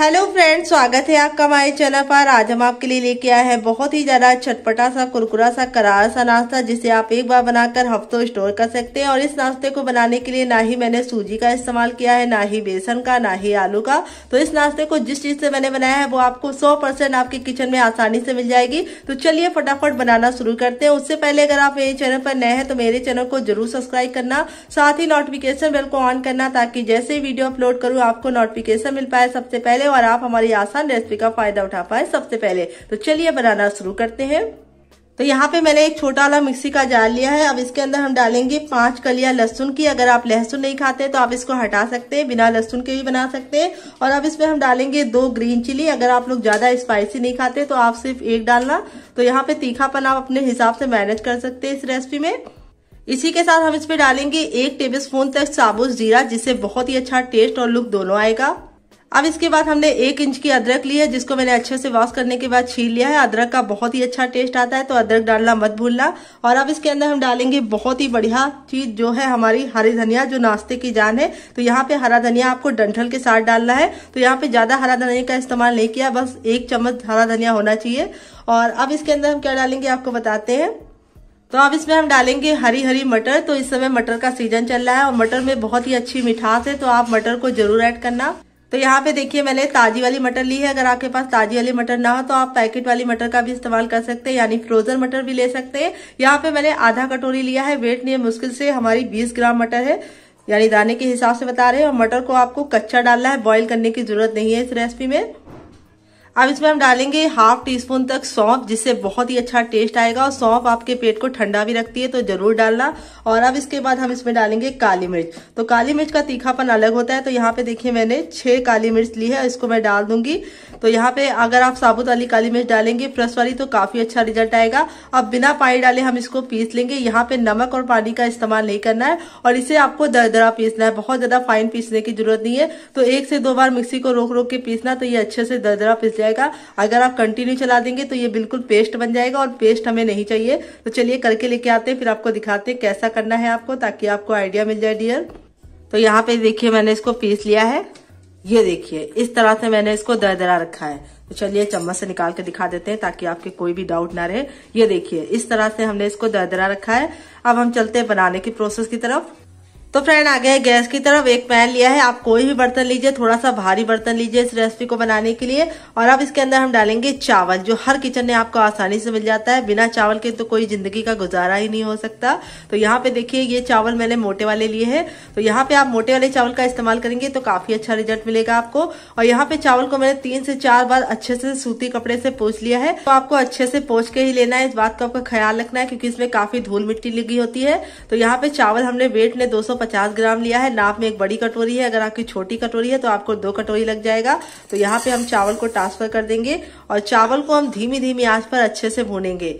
hello friends स्वागत है आपका हमारे चैनल पर आज हम आपके लिए लेके आए हैं बहुत ही ज़्यादा चटपटा सा कुरकुरा सा करारा सा नाश्ता जिसे आप एक बार बनाकर हफ्तों स्टोर कर सकते हैं और इस नाश्ते को बनाने के लिए ना ही मैंने सूजी का इस्तेमाल किया है ना ही बेसन का ना ही आलू का तो इस नाश्ते को जिस चीज़ से मैंने बनाया है वो आपको सौ आपके किचन में आसानी से मिल जाएगी तो चलिए फटाफट बनाना शुरू करते हैं उससे पहले अगर आप मेरे चैनल पर नए हैं तो मेरे चैनल को जरूर सब्सक्राइब करना साथ ही नोटिफिकेशन बेल को ऑन करना ताकि जैसे वीडियो अपलोड करूँ आपको नोटिफिकेशन मिल पाए सबसे पहले हैं और आप हमारी आसान रेसिपी का फायदा उठा पाए सबसे पहले तो चलिए बनाना शुरू करते हैं तो यहाँ पे मैंने एक छोटा वाला मिक्सी का जार लिया है अब इसके अंदर हम डालेंगे पांच कलिया लहसुन की अगर आप लहसुन नहीं खाते तो आप इसको हटा सकते हैं बिना लहसुन के भी बना सकते हैं और अब इसमें हम डालेंगे दो ग्रीन चिली अगर आप लोग ज्यादा स्पाइसी नहीं खाते तो आप सिर्फ एक डालना तो यहाँ पे तीखापन आप अपने हिसाब से मैनेज कर सकते हैं इस रेसिपी में इसी के साथ हम इसमें डालेंगे एक टेबल स्पून तक साबुत जीरा जिससे बहुत ही अच्छा टेस्ट और लुक दोनों आएगा अब इसके बाद हमने एक इंच की अदरक ली है जिसको मैंने अच्छे से वॉश करने के बाद छील लिया है अदरक का बहुत ही अच्छा टेस्ट आता है तो अदरक डालना मत भूलना और अब इसके अंदर हम डालेंगे बहुत ही बढ़िया चीज जो है हमारी हरी धनिया जो नाश्ते की जान है तो यहाँ पे हरा धनिया आपको डंठल के साथ डालना है तो यहाँ पे ज्यादा हरा धनिया का इस्तेमाल नहीं किया बस एक चम्मच हरा धनिया होना चाहिए और अब इसके अंदर हम क्या डालेंगे आपको बताते हैं तो अब इसमें हम डालेंगे हरी हरी मटर तो इस समय मटर का सीजन चल रहा है और मटर में बहुत ही अच्छी मिठास है तो आप मटर को जरूर ऐड करना तो यहाँ पे देखिए मैंने ताजी वाली मटर ली है अगर आपके पास ताजी वाली मटर ना हो तो आप पैकेट वाली मटर का भी इस्तेमाल कर सकते हैं यानी फ्रोजन मटर भी ले सकते हैं यहाँ पे मैंने आधा कटोरी लिया है वेट नहीं है मुश्किल से हमारी 20 ग्राम मटर है यानी दाने के हिसाब से बता रहे हैं और मटर को आपको कच्चा डालना है बॉयल करने की जरूरत नहीं है इस रेसिपी में अब इसमें हम डालेंगे हाफ टी स्पून तक सौंफ जिससे बहुत ही अच्छा टेस्ट आएगा और सौंफ आपके पेट को ठंडा भी रखती है तो जरूर डालना और अब इसके बाद हम इसमें डालेंगे काली मिर्च तो काली मिर्च का तीखापन अलग होता है तो यहाँ पे देखिए मैंने छह काली मिर्च ली है इसको मैं डाल दूंगी तो यहाँ पे अगर आप साबुत वाली काली मिर्च डालेंगे फ्रेश वाली तो काफी अच्छा रिजल्ट आएगा अब बिना पानी डाले हम इसको पीस लेंगे यहाँ पे नमक और पानी का इस्तेमाल नहीं करना है और इसे आपको दरदरा पीसना है बहुत ज्यादा फाइन पीसने की जरूरत नहीं है तो एक से दो बार मिक्सी को रोक रोक के पीसना तो ये अच्छे से दरदरा पीस जाए जाएगा अगर आप कंटिन्यू चला देंगे तो ये बिल्कुल पेस्ट बन जाएगा और पेस्ट हमें नहीं चाहिए तो चलिए करके लेके आते हैं फिर आपको दिखाते हैं कैसा करना है आपको ताकि आपको आइडिया मिल जाए डियर तो यहाँ पे देखिए मैंने इसको पीस लिया है ये देखिए इस तरह से मैंने इसको दरदरा रखा है तो चलिए चम्मच से निकाल के दिखा देते हैं ताकि आपके कोई भी डाउट ना रहे ये देखिए इस तरह से हमने इसको दरदरा रखा है अब हम चलते हैं बनाने की प्रोसेस की तरफ तो फ्रेंड आ है गैस की तरफ एक पैन लिया है आप कोई भी बर्तन लीजिए थोड़ा सा भारी बर्तन लीजिए इस रेसिपी को बनाने के लिए और अब इसके अंदर हम डालेंगे चावल जो हर किचन में आपको आसानी से मिल जाता है बिना चावल के तो कोई जिंदगी का गुजारा ही नहीं हो सकता तो यहाँ पे देखिए ये चावल मैंने मोटे वाले लिए है तो यहाँ पे आप मोटे वाले चावल का इस्तेमाल करेंगे तो काफी अच्छा रिजल्ट मिलेगा आपको और यहाँ पे चावल को मैंने तीन से चार बार अच्छे से सूती कपड़े से पोछ लिया है तो आपको अच्छे से पोछ के ही लेना है इस बात का आपका ख्याल रखना है क्योंकि इसमें काफी धूल मिट्टी लगी होती है तो यहाँ पे चावल हमने वेट ने दो 250 ग्राम लिया है नाप में एक बड़ी कटोरी है अगर आपकी छोटी कटोरी है तो आपको दो कटोरी लग जाएगा तो यहाँ पे हम चावल को ट्रांसफर कर देंगे और चावल को हम धीमी धीमी आंच पर अच्छे से भूनेंगे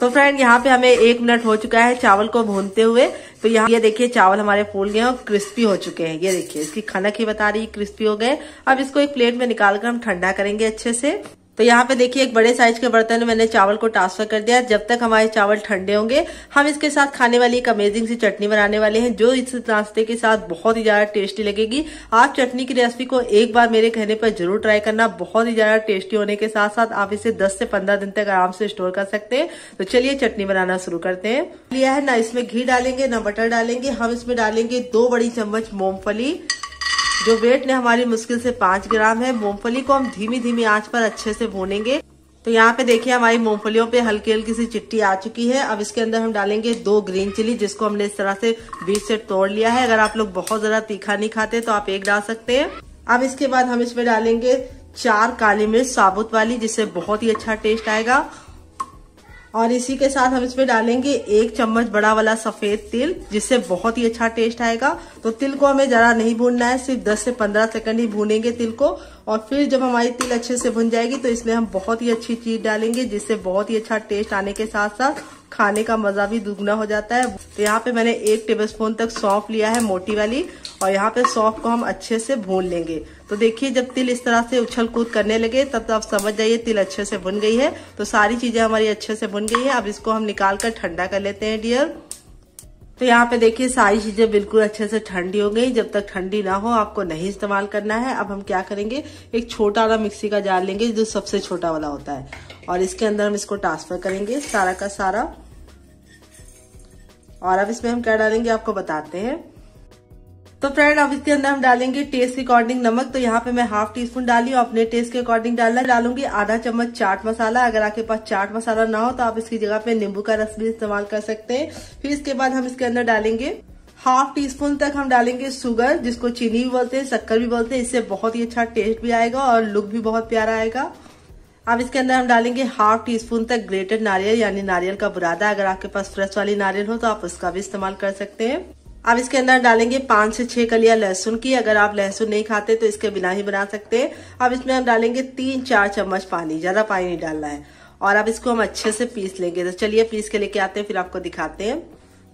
तो फ्रेंड यहाँ पे हमें एक मिनट हो चुका है चावल को भूनते हुए तो यहाँ ये देखिए चावल हमारे फूल गए और क्रिस्पी हो चुके हैं ये देखिए इसकी खनक ही बता रही है क्रिस्पी हो गए अब इसको एक प्लेट में निकालकर हम ठंडा करेंगे अच्छे से तो यहाँ पे देखिए एक बड़े साइज के बर्तन में मैंने चावल को ट्रांसफर कर दिया जब तक हमारे चावल ठंडे होंगे हम इसके साथ खाने वाली एक अमेजिंग सी चटनी बनाने वाले हैं जो इस नाश्ते के साथ बहुत ही ज्यादा टेस्टी लगेगी आप चटनी की रेसिपी को एक बार मेरे कहने पर जरूर ट्राई करना बहुत ही ज्यादा टेस्टी होने के साथ साथ आप इसे दस से पंद्रह दिन तक आराम से स्टोर कर सकते हैं तो चलिए चटनी बनाना शुरू करते हैं लिया है ना इसमें घी डालेंगे ना बटर डालेंगे हम इसमें डालेंगे दो बड़ी चम्मच मूंगफली जो वेट ने हमारी मुश्किल से पाँच ग्राम है मूंगफली को हम धीमी धीमी आंच पर अच्छे से भूनेंगे तो यहाँ पे देखिए हमारी मूंगफलियों पे हल्की हल्की सी चिट्टी आ चुकी है अब इसके अंदर हम डालेंगे दो ग्रीन चिली जिसको हमने इस तरह से बीच से तोड़ लिया है अगर आप लोग बहुत ज्यादा तीखा नहीं खाते तो आप एक डाल सकते हैं अब इसके बाद हम इसमें डालेंगे चार काली मिर्च साबुत वाली जिससे बहुत ही अच्छा टेस्ट आएगा और इसी के साथ हम इसमें डालेंगे एक चम्मच बड़ा वाला सफेद तिल जिससे बहुत ही अच्छा टेस्ट आएगा तो तिल को हमें जरा नहीं भूनना है सिर्फ 10 से 15 सेकंड ही भूनेंगे तिल को और फिर जब हमारी तिल अच्छे से भुन जाएगी तो इसमें हम बहुत ही अच्छी चीज डालेंगे जिससे बहुत ही अच्छा टेस्ट आने के साथ साथ खाने का मजा भी दुगना हो जाता है तो यहाँ पे मैंने एक टेबलस्पून तक सौंफ लिया है मोटी वाली और यहाँ पे सौंफ को हम अच्छे से भून लेंगे तो देखिए जब तिल इस तरह से उछल कूद करने लगे तब तो आप समझ जाइए तिल अच्छे से भुन गई है तो सारी चीजें हमारी अच्छे से भुन गई है अब इसको हम निकाल कर ठंडा कर लेते हैं डियर तो यहाँ पे देखिए सारी चीजें बिल्कुल अच्छे से ठंडी हो गई जब तक ठंडी ना हो आपको नहीं इस्तेमाल करना है अब हम क्या करेंगे एक छोटा वाला मिक्सी का जार लेंगे जो सबसे छोटा वाला होता है और इसके अंदर हम इसको ट्रांसफर करेंगे सारा का सारा और अब इसमें हम क्या डालेंगे आपको बताते हैं तो फ्रेंड अब इसके अंदर हम डालेंगे टेस्ट के अकॉर्डिंग नमक तो यहाँ पे मैं हाफ टी स्पून डाली और अपने टेस्ट के अकॉर्डिंग डालना डालूंगी आधा चम्मच चाट मसाला अगर आपके पास चाट मसाला ना हो तो आप इसकी जगह पे नींबू का रस भी इस्तेमाल कर सकते हैं फिर इसके बाद हम इसके अंदर डालेंगे हाफ टी स्पून तक हम डालेंगे शुगर जिसको चीनी भी बोलते हैं शक्कर भी बोलते हैं इससे बहुत ही अच्छा टेस्ट भी आएगा और लुक भी बहुत प्यारा आएगा अब इसके अंदर हम डालेंगे हाफ टी स्पून तक ग्रेटेड नारियल यानी नारियल का बुरादा अगर आपके पास फ्रेश वाली नारियल हो तो आप उसका भी इस्तेमाल कर सकते हैं अब इसके अंदर डालेंगे पांच से छह कलिया लहसुन की अगर आप लहसुन नहीं खाते तो इसके बिना ही बना सकते हैं अब इसमें हम डालेंगे तीन चार चम्मच पानी ज्यादा पानी नहीं डालना है और अब इसको हम अच्छे से पीस लेंगे तो चलिए पीस के लेके आते हैं फिर आपको दिखाते हैं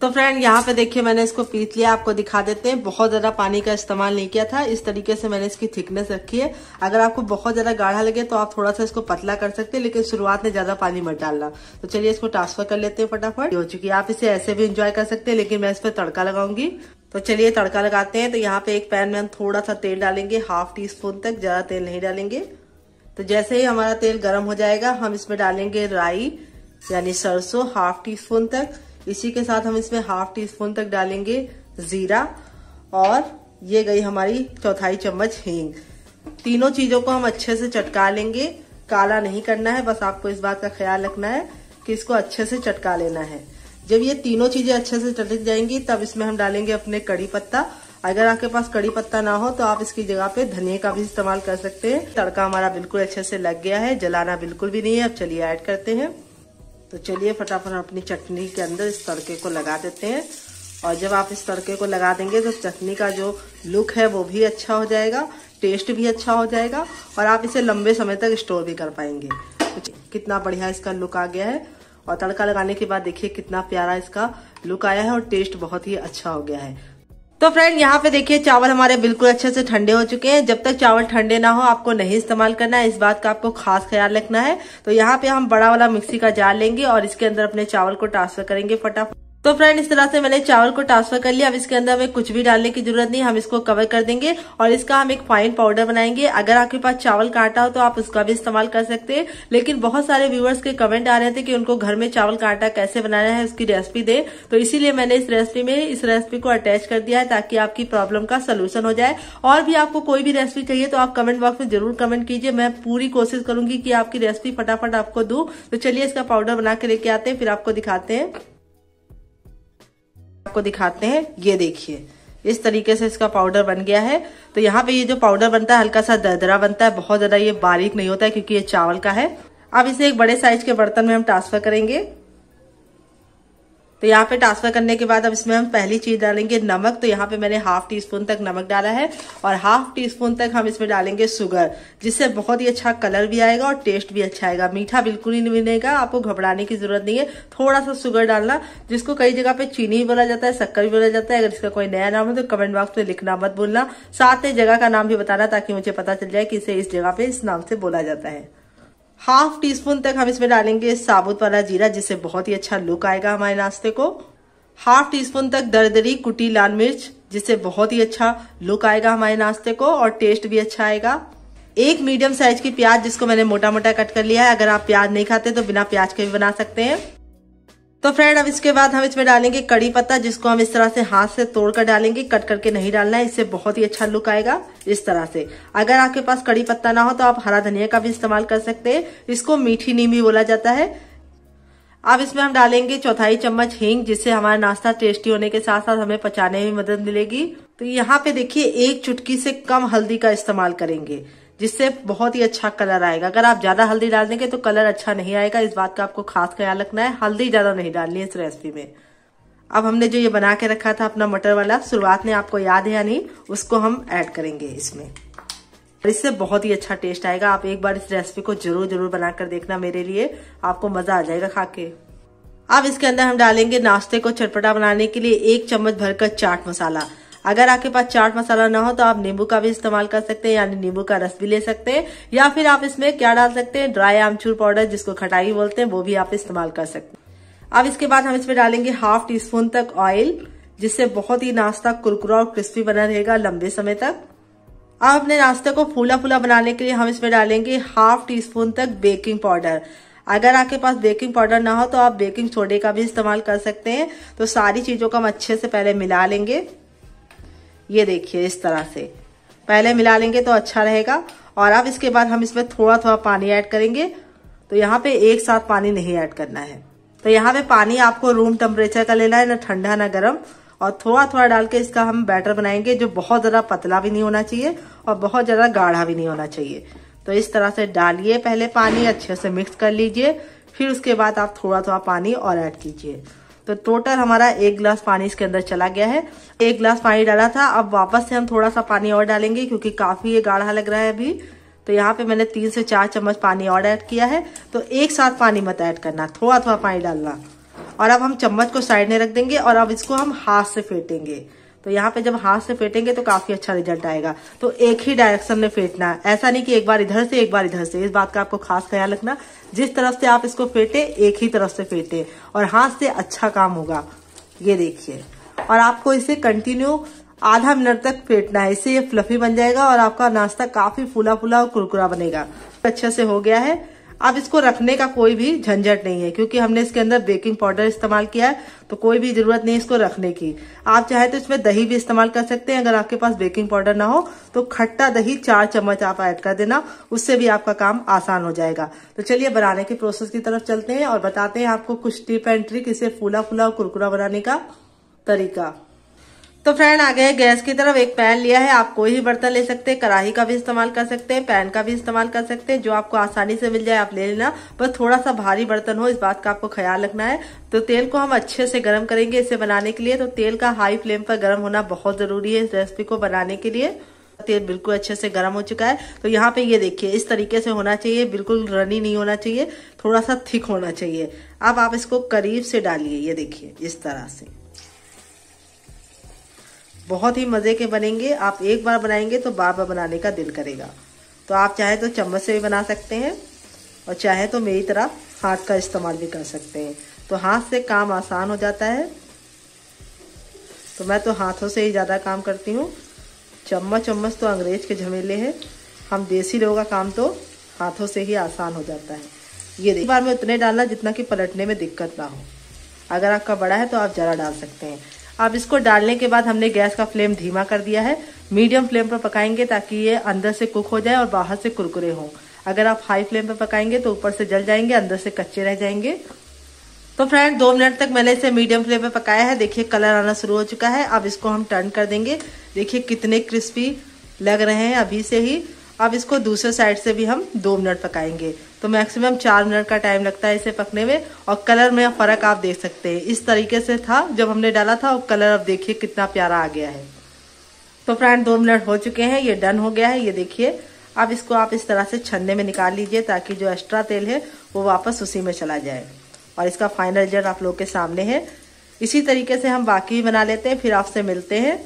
तो फ्रेंड यहाँ पे देखिए मैंने इसको पीट लिया आपको दिखा देते हैं बहुत ज़्यादा पानी का इस्तेमाल नहीं किया था इस तरीके से मैंने इसकी थिकनेस रखी है अगर आपको बहुत ज़्यादा गाढ़ा लगे तो आप थोड़ा सा इसको पतला कर सकते हैं लेकिन शुरुआत में ज़्यादा पानी मत डालना तो चलिए इसको ट्रांसफर कर लेते हैं फटाफट हो चुकी है आप इसे ऐसे भी इंजॉय कर सकते हैं लेकिन मैं इस पर तड़का लगाऊंगी तो चलिए तड़का लगाते हैं तो यहाँ पे एक पैन में हम थोड़ा सा तेल डालेंगे हाफ टी स्पून तक ज़्यादा तेल नहीं डालेंगे तो जैसे ही हमारा तेल गर्म हो जाएगा हम इसमें डालेंगे राई यानी सरसों हाफ टी स्पून तक इसी के साथ हम इसमें हाफ टी स्पून तक डालेंगे जीरा और ये गई हमारी चौथाई चम्मच हींग तीनों चीजों को हम अच्छे से चटका लेंगे काला नहीं करना है बस आपको इस बात का ख्याल रखना है कि इसको अच्छे से चटका लेना है जब ये तीनों चीजें अच्छे से चटक जाएंगी तब इसमें हम डालेंगे अपने कड़ी पत्ता अगर आपके पास कड़ी पत्ता ना हो तो आप इसकी जगह पे धनिया का भी इस्तेमाल कर सकते हैं तड़का हमारा बिल्कुल अच्छे से लग गया है जलाना बिल्कुल भी नहीं है अब चलिए ऐड करते हैं तो चलिए फटाफट हम अपनी चटनी के अंदर इस तड़के को लगा देते हैं और जब आप इस तड़के को लगा देंगे तो चटनी का जो लुक है वो भी अच्छा हो जाएगा टेस्ट भी अच्छा हो जाएगा और आप इसे लंबे समय तक स्टोर भी कर पाएंगे कितना बढ़िया इसका लुक आ गया है और तड़का लगाने के बाद देखिए कितना प्यारा इसका लुक आया है और टेस्ट बहुत ही अच्छा हो गया है तो फ्रेंड यहाँ पे देखिए चावल हमारे बिल्कुल अच्छे से ठंडे हो चुके हैं जब तक चावल ठंडे ना हो आपको नहीं इस्तेमाल करना है इस बात का आपको खास ख्याल रखना है तो यहाँ पे हम बड़ा वाला मिक्सी का जार लेंगे और इसके अंदर अपने चावल को ट्रांसफर करेंगे फटाफट तो फ्रेंड इस तरह से मैंने चावल को ट्रांसफर कर लिया अब इसके अंदर हमें कुछ भी डालने की जरूरत नहीं हम इसको कवर कर देंगे और इसका हम एक फाइन पाउडर बनाएंगे अगर आपके पास चावल आटा हो तो आप उसका भी इस्तेमाल कर सकते हैं लेकिन बहुत सारे व्यूवर्स के कमेंट आ रहे थे कि उनको घर में चावल आटा कैसे बनाना है उसकी रेसिपी दे तो इसीलिए मैंने इस रेसिपी में इस रेसिपी को अटैच कर दिया है ताकि आपकी प्रॉब्लम का सोल्यूशन हो जाए और भी आपको कोई भी रेसिपी चाहिए तो आप कमेंट बॉक्स में जरूर कमेंट कीजिए मैं पूरी कोशिश करूंगी कि आपकी रेसिपी फटाफट आपको दू तो चलिए इसका पाउडर बना के लेके आते हैं फिर आपको दिखाते हैं आपको दिखाते हैं ये देखिए इस तरीके से इसका पाउडर बन गया है तो यहाँ पे ये जो पाउडर बनता है हल्का सा दरदरा बनता है बहुत ज्यादा ये बारीक नहीं होता है क्योंकि ये चावल का है अब इसे एक बड़े साइज के बर्तन में हम ट्रांसफर करेंगे तो यहाँ पे ट्रांसफर करने के बाद अब इसमें हम पहली चीज डालेंगे नमक तो यहाँ पे मैंने हाफ टी स्पून तक नमक डाला है और हाफ टी स्पून तक हम इसमें डालेंगे शुगर जिससे बहुत ही अच्छा कलर भी आएगा और टेस्ट भी अच्छा आएगा मीठा बिल्कुल ही नहीं मिलेगा आपको घबराने की जरूरत नहीं है थोड़ा सा शुगर डालना जिसको कई जगह पे चीनी भी बोला जाता है शक्कर भी बोला जाता है अगर इसका कोई नया नाम हो तो कमेंट बॉक्स में लिखना मत भूलना साथ ही जगह का नाम भी बताना ताकि मुझे पता चल जाए कि इसे इस जगह पे इस नाम से बोला जाता है हाफ टी स्पून तक हम इसमें डालेंगे साबुत वाला जीरा जिससे बहुत ही अच्छा लुक आएगा हमारे नाश्ते को हाफ टी स्पून तक दरदरी कुटी लाल मिर्च जिससे बहुत ही अच्छा लुक आएगा हमारे नाश्ते को और टेस्ट भी अच्छा आएगा एक मीडियम साइज की प्याज जिसको मैंने मोटा मोटा कट कर लिया है अगर आप प्याज नहीं खाते तो बिना प्याज के भी बना सकते हैं तो फ्रेंड अब इसके बाद हम इसमें डालेंगे कड़ी पत्ता जिसको हम इस तरह से हाथ से तोड़कर डालेंगे कट करके नहीं डालना है इससे बहुत ही अच्छा लुक आएगा इस तरह से अगर आपके पास कड़ी पत्ता ना हो तो आप हरा धनिया का भी इस्तेमाल कर सकते हैं इसको मीठी नीम भी बोला जाता है अब इसमें हम डालेंगे चौथाई चम्मच हींग जिससे हमारा नाश्ता टेस्टी होने के साथ साथ हमें पचाने में मदद मिलेगी तो यहाँ पे देखिए एक चुटकी से कम हल्दी का इस्तेमाल करेंगे जिससे बहुत ही अच्छा कलर आएगा अगर आप ज्यादा हल्दी डाल देंगे तो कलर अच्छा नहीं आएगा इस बात का आपको खास ख्याल रखना है हल्दी ज्यादा नहीं डालनी है इस रेसिपी में अब हमने जो ये बना के रखा था अपना मटर वाला शुरुआत में आपको याद है या नहीं उसको हम ऐड करेंगे इसमें और इससे बहुत ही अच्छा टेस्ट आएगा आप एक बार इस रेसिपी को जरूर जरूर बनाकर देखना मेरे लिए आपको मजा आ जाएगा खा के अब इसके अंदर हम डालेंगे नाश्ते को चटपटा बनाने के लिए एक चम्मच भरकर चाट मसाला अगर आपके पास चाट मसाला ना हो तो आप नींबू का भी इस्तेमाल कर सकते हैं यानी नींबू का रस भी ले सकते हैं या फिर आप इसमें क्या डाल सकते हैं ड्राई आमचूर पाउडर जिसको खटाई बोलते हैं वो भी आप इस्तेमाल कर सकते हैं अब इसके बाद हम इसमें डालेंगे हाफ टी स्पून तक ऑयल जिससे बहुत ही नाश्ता कुरकुरा और क्रिस्पी बना रहेगा लंबे समय तक अब अपने नाश्ते को फूला फूला बनाने के लिए हम इसमें डालेंगे हाफ टी स्पून तक बेकिंग पाउडर अगर आपके पास बेकिंग पाउडर ना हो तो आप बेकिंग सोडे का भी इस्तेमाल कर सकते हैं तो सारी चीज़ों को हम अच्छे से पहले मिला लेंगे ये देखिए इस तरह से पहले मिला लेंगे तो अच्छा रहेगा और अब इसके बाद हम इसमें थोड़ा थोड़ा पानी ऐड करेंगे तो यहाँ पे एक साथ पानी नहीं ऐड करना है तो यहाँ पे पानी आपको रूम टेम्परेचर का लेना है ना ठंडा ना गर्म और थोड़ा थोड़ा डाल के इसका हम बैटर बनाएंगे जो बहुत ज़्यादा पतला भी नहीं होना चाहिए और बहुत ज़्यादा गाढ़ा भी नहीं होना चाहिए तो इस तरह से डालिए पहले पानी अच्छे से मिक्स कर लीजिए फिर उसके बाद आप थोड़ा थोड़ा पानी और ऐड कीजिए तो टोटल हमारा एक गिलास पानी इसके अंदर चला गया है एक गिलास पानी डाला था अब वापस से हम थोड़ा सा पानी और डालेंगे क्योंकि काफ़ी ये गाढ़ा लग रहा है अभी तो यहाँ पे मैंने तीन से चार चम्मच पानी और ऐड किया है तो एक साथ पानी मत ऐड करना थोड़ा थोड़ा पानी डालना और अब हम चम्मच को साइड में रख देंगे और अब इसको हम हाथ से फेंटेंगे तो यहाँ पे जब हाथ से फेंटेंगे तो काफी अच्छा रिजल्ट आएगा तो एक ही डायरेक्शन में फेंटना है ऐसा नहीं कि एक बार इधर से एक बार इधर से इस बात का आपको खास ख्याल रखना जिस तरफ से आप इसको फेंटे एक ही तरफ से फेंटे और हाथ से अच्छा काम होगा ये देखिए और आपको इसे कंटिन्यू आधा मिनट तक फेंटना है इससे ये फ्लफी बन जाएगा और आपका नाश्ता काफी फूला फूला और कुरकुरा बनेगा अच्छे से हो गया है अब इसको रखने का कोई भी झंझट नहीं है क्योंकि हमने इसके अंदर बेकिंग पाउडर इस्तेमाल किया है तो कोई भी जरूरत नहीं इसको रखने की आप चाहे तो इसमें दही भी इस्तेमाल कर सकते हैं अगर आपके पास बेकिंग पाउडर ना हो तो खट्टा दही चार चम्मच आप ऐड कर देना उससे भी आपका काम आसान हो जाएगा तो चलिए बनाने के प्रोसेस की तरफ चलते हैं और बताते हैं आपको कुछ टिप एंड ट्रिक इसे फूला फूला और कुरकुरा बनाने का तरीका तो फ्रेंड आ गए गैस की तरफ एक पैन लिया है आप कोई भी बर्तन ले सकते हैं कढ़ाई का भी इस्तेमाल कर सकते हैं पैन का भी इस्तेमाल कर सकते हैं जो आपको आसानी से मिल जाए आप ले लेना बस थोड़ा सा भारी बर्तन हो इस बात का आपको ख्याल रखना है तो तेल को हम अच्छे से गर्म करेंगे इसे बनाने के लिए तो तेल का हाई फ्लेम पर गर्म होना बहुत जरूरी है इस रेसिपी को बनाने के लिए तेल बिल्कुल अच्छे से गर्म हो चुका है तो यहाँ पे ये देखिए इस तरीके से होना चाहिए बिल्कुल रनी नहीं होना चाहिए थोड़ा सा थिक होना चाहिए अब आप इसको करीब से डालिए ये देखिए इस तरह से बहुत ही मज़े के बनेंगे आप एक बार बनाएंगे तो बार बार बनाने का दिल करेगा तो आप चाहे तो चम्मच से भी बना सकते हैं और चाहे तो मेरी तरह हाथ का इस्तेमाल भी कर सकते हैं तो हाथ से काम आसान हो जाता है तो मैं तो हाथों से ही ज़्यादा काम करती हूँ चम्मच चम्मच तो अंग्रेज के झमेले हैं हम देसी लोगों का काम तो हाथों से ही आसान हो जाता है ये एक बार में उतने डालना जितना कि पलटने में दिक्कत ना हो अगर आपका बड़ा है तो आप ज़रा डाल सकते हैं अब इसको डालने के बाद हमने गैस का फ्लेम धीमा कर दिया है मीडियम फ्लेम पर पकाएंगे ताकि ये अंदर से कुक हो जाए और बाहर से कुरकुरे हों अगर आप हाई फ्लेम पर पकाएंगे तो ऊपर से जल जाएंगे अंदर से कच्चे रह जाएंगे तो फ्रेंड दो मिनट तक मैंने इसे मीडियम फ्लेम पर पकाया है देखिए कलर आना शुरू हो चुका है अब इसको हम टर्न कर देंगे देखिए कितने क्रिस्पी लग रहे हैं अभी से ही अब इसको दूसरे साइड से भी हम दो मिनट पकाएंगे तो मैक्सिमम चार मिनट का टाइम लगता है इसे पकने में और कलर में फ़र्क आप देख सकते हैं इस तरीके से था जब हमने डाला था और कलर अब देखिए कितना प्यारा आ गया है तो फ्रेंड दो मिनट हो चुके हैं ये डन हो गया है ये देखिए अब इसको आप इस तरह से छन्ने में निकाल लीजिए ताकि जो एक्स्ट्रा तेल है वो वापस उसी में चला जाए और इसका फाइनल रिजल्ट आप लोग के सामने है इसी तरीके से हम बाकी भी बना लेते हैं फिर आपसे मिलते हैं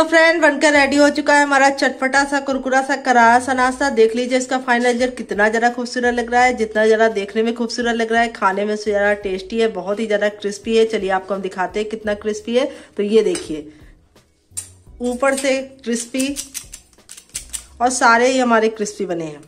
तो फ्रेंड बनकर रेडी हो चुका है हमारा चटपटा सा कुरकुरा सा करारा सा नाश्ता देख लीजिए इसका फाइनल रिजल्ट कितना ज़्यादा खूबसूरत लग रहा है जितना ज़्यादा देखने में खूबसूरत लग रहा है खाने में से ज़्यादा टेस्टी है बहुत ही ज़्यादा क्रिस्पी है चलिए आपको हम दिखाते हैं कितना क्रिस्पी है तो ये देखिए ऊपर से क्रिस्पी और सारे ही हमारे क्रिस्पी बने हैं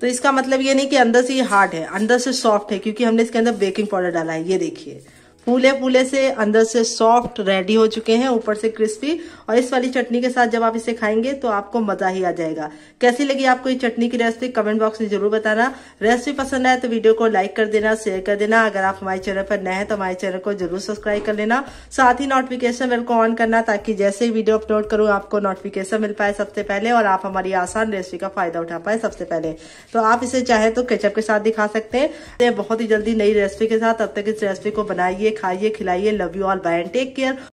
तो इसका मतलब ये नहीं कि अंदर से ये हार्ड है अंदर से सॉफ्ट है क्योंकि हमने इसके अंदर बेकिंग पाउडर डाला है ये देखिए फूले फूले से अंदर से सॉफ्ट रेडी हो चुके हैं ऊपर से क्रिस्पी और इस वाली चटनी के साथ जब आप इसे खाएंगे तो आपको मजा ही आ जाएगा कैसी लगी आपको ये चटनी की रेसिपी कमेंट बॉक्स में जरूर बताना रेसिपी पसंद आए तो वीडियो को लाइक कर देना शेयर कर देना अगर आप हमारे चैनल पर नए हैं तो हमारे चैनल को जरूर सब्सक्राइब कर लेना साथ ही नोटिफिकेशन बेल को ऑन करना ताकि जैसे ही वीडियो अपलोड करूँ आपको नोटिफिकेशन मिल पाए सबसे पहले और आप हमारी आसान रेसिपी का फायदा उठा पाए सबसे पहले तो आप इसे चाहे तो केचअप के साथ दिखा सकते हैं बहुत ही जल्दी नई रेसिपी के साथ अब तक इस रेसिपी को बनाइए खाइए खिलाइए love you all bye and take care